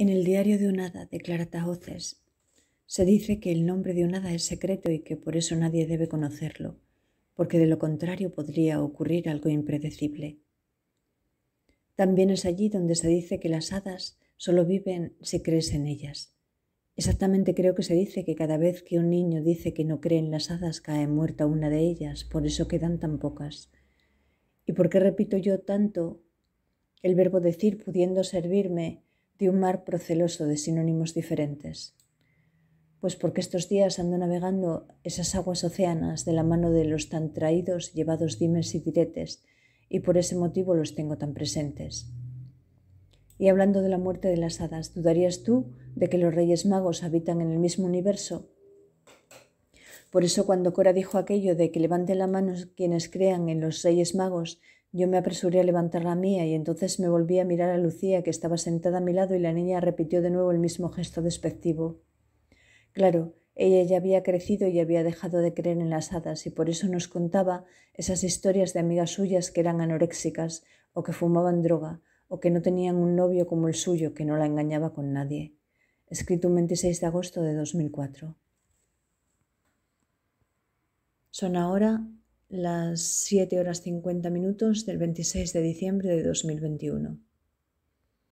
En el diario de un hada de Clara Tahoces se dice que el nombre de un hada es secreto y que por eso nadie debe conocerlo, porque de lo contrario podría ocurrir algo impredecible. También es allí donde se dice que las hadas solo viven si crees en ellas. Exactamente creo que se dice que cada vez que un niño dice que no cree en las hadas cae muerta una de ellas, por eso quedan tan pocas. ¿Y por qué repito yo tanto el verbo decir pudiendo servirme de un mar proceloso de sinónimos diferentes. Pues porque estos días ando navegando esas aguas océanas de la mano de los tan traídos, llevados dimes y diretes, y por ese motivo los tengo tan presentes. Y hablando de la muerte de las hadas, ¿dudarías tú de que los Reyes Magos habitan en el mismo universo? Por eso cuando Cora dijo aquello de que levanten la mano quienes crean en los Reyes Magos, yo me apresuré a levantar la mía y entonces me volví a mirar a Lucía, que estaba sentada a mi lado, y la niña repitió de nuevo el mismo gesto despectivo. Claro, ella ya había crecido y había dejado de creer en las hadas, y por eso nos contaba esas historias de amigas suyas que eran anoréxicas, o que fumaban droga, o que no tenían un novio como el suyo, que no la engañaba con nadie. Escrito un 26 de agosto de 2004. Son ahora las 7 horas 50 minutos del 26 de diciembre de 2021.